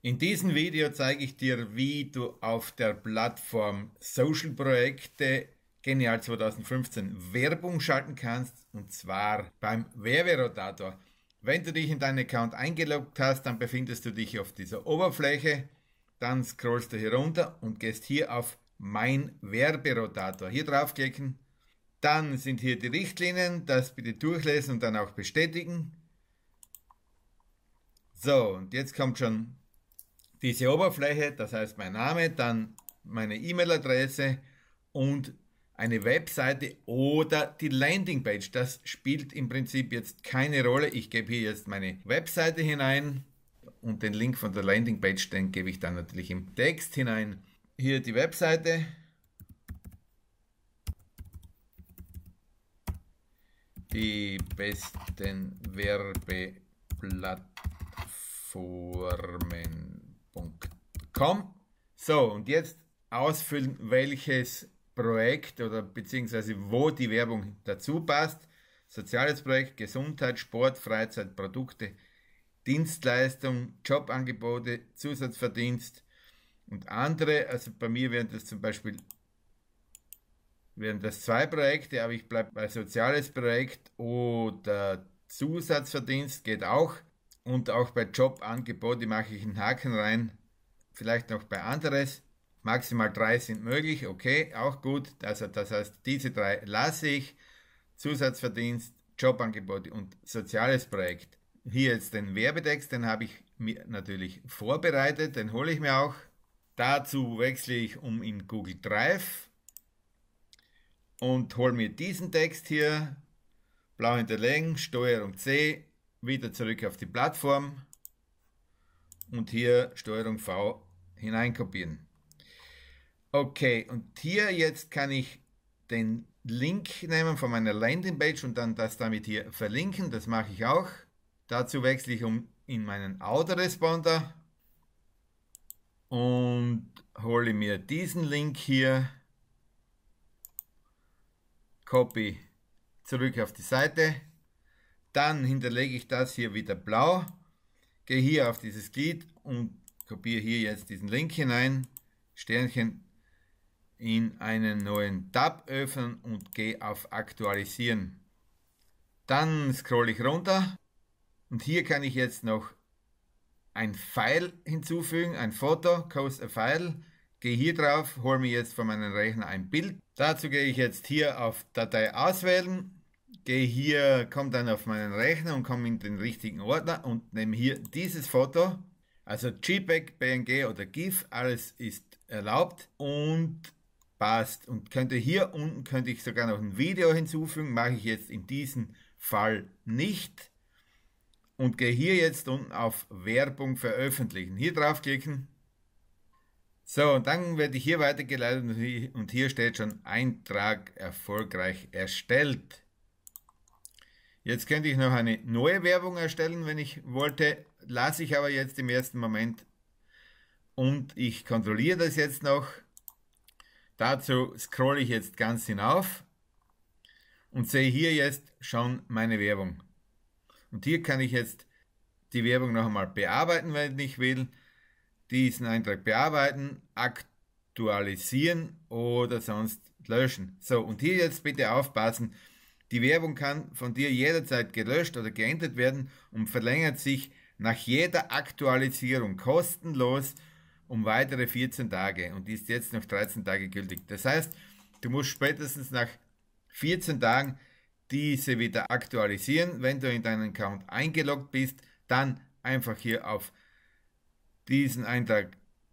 In diesem Video zeige ich dir, wie du auf der Plattform Social Projekte Genial 2015 Werbung schalten kannst und zwar beim Werberotator. Wenn du dich in deinen Account eingeloggt hast, dann befindest du dich auf dieser Oberfläche, dann scrollst du hier runter und gehst hier auf Mein Werberotator. Hier draufklicken, dann sind hier die Richtlinien, das bitte durchlesen und dann auch bestätigen. So, und jetzt kommt schon diese Oberfläche, das heißt mein Name, dann meine E-Mail-Adresse und eine Webseite oder die Landingpage. Das spielt im Prinzip jetzt keine Rolle. Ich gebe hier jetzt meine Webseite hinein und den Link von der Landingpage, den gebe ich dann natürlich im Text hinein. Hier die Webseite. Die besten Werbeplattformen gmail.com. So, und jetzt ausfüllen, welches Projekt oder beziehungsweise wo die Werbung dazu passt. Soziales Projekt, Gesundheit, Sport, Freizeit, Produkte, Dienstleistung, Jobangebote, Zusatzverdienst und andere. Also bei mir wären das zum Beispiel wären das zwei Projekte, aber ich bleibe bei soziales Projekt oder Zusatzverdienst geht auch und auch bei Jobangebote mache ich einen Haken rein, vielleicht noch bei anderes. Maximal drei sind möglich, okay, auch gut. Also das heißt, diese drei lasse ich. Zusatzverdienst, Jobangebote und soziales Projekt. Hier jetzt den Werbetext, den habe ich mir natürlich vorbereitet, den hole ich mir auch. Dazu wechsle ich um in Google Drive und hole mir diesen Text hier, blau hinterlegen, Steuerung C, wieder zurück auf die Plattform und hier STRG V hineinkopieren. Okay, und hier jetzt kann ich den Link nehmen von meiner Landingpage und dann das damit hier verlinken. Das mache ich auch. Dazu wechsle ich um in meinen Autoresponder und hole mir diesen Link hier, copy zurück auf die Seite dann hinterlege ich das hier wieder blau, gehe hier auf dieses Glied und kopiere hier jetzt diesen Link hinein, Sternchen in einen neuen Tab öffnen und gehe auf Aktualisieren. Dann scrolle ich runter und hier kann ich jetzt noch ein File hinzufügen, ein Foto, Coast a File. Gehe hier drauf, hole mir jetzt von meinem Rechner ein Bild. Dazu gehe ich jetzt hier auf Datei auswählen gehe hier, komme dann auf meinen Rechner und komme in den richtigen Ordner und nehme hier dieses Foto. Also JPEG, PNG oder GIF, alles ist erlaubt und passt. Und könnte hier unten, könnte ich sogar noch ein Video hinzufügen, mache ich jetzt in diesem Fall nicht. Und gehe hier jetzt unten auf Werbung veröffentlichen. Hier draufklicken. So, und dann werde ich hier weitergeleitet und hier steht schon Eintrag erfolgreich erstellt. Jetzt könnte ich noch eine neue Werbung erstellen, wenn ich wollte, lasse ich aber jetzt im ersten Moment und ich kontrolliere das jetzt noch. Dazu scrolle ich jetzt ganz hinauf und sehe hier jetzt schon meine Werbung. Und hier kann ich jetzt die Werbung noch einmal bearbeiten, wenn ich will, diesen Eintrag bearbeiten, aktualisieren oder sonst löschen. So, und hier jetzt bitte aufpassen, die Werbung kann von dir jederzeit gelöscht oder geändert werden und verlängert sich nach jeder Aktualisierung kostenlos um weitere 14 Tage und ist jetzt noch 13 Tage gültig. Das heißt, du musst spätestens nach 14 Tagen diese wieder aktualisieren. Wenn du in deinen Account eingeloggt bist, dann einfach hier auf diesen Eintrag.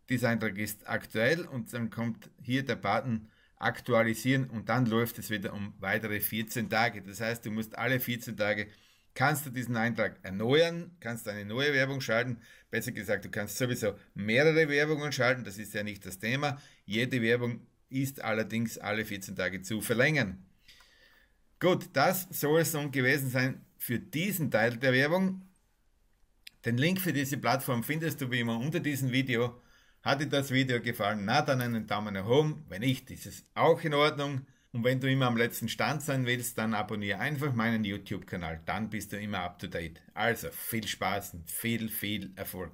Dieser Eintrag ist aktuell und dann kommt hier der Button aktualisieren und dann läuft es wieder um weitere 14 Tage. Das heißt, du musst alle 14 Tage, kannst du diesen Eintrag erneuern, kannst eine neue Werbung schalten. Besser gesagt, du kannst sowieso mehrere Werbungen schalten, das ist ja nicht das Thema. Jede Werbung ist allerdings alle 14 Tage zu verlängern. Gut, das soll es nun gewesen sein für diesen Teil der Werbung. Den Link für diese Plattform findest du wie immer unter diesem Video. Hat dir das Video gefallen? Na dann einen Daumen nach oben. Wenn nicht, ist es auch in Ordnung. Und wenn du immer am letzten Stand sein willst, dann abonniere einfach meinen YouTube-Kanal. Dann bist du immer up to date. Also viel Spaß und viel, viel Erfolg.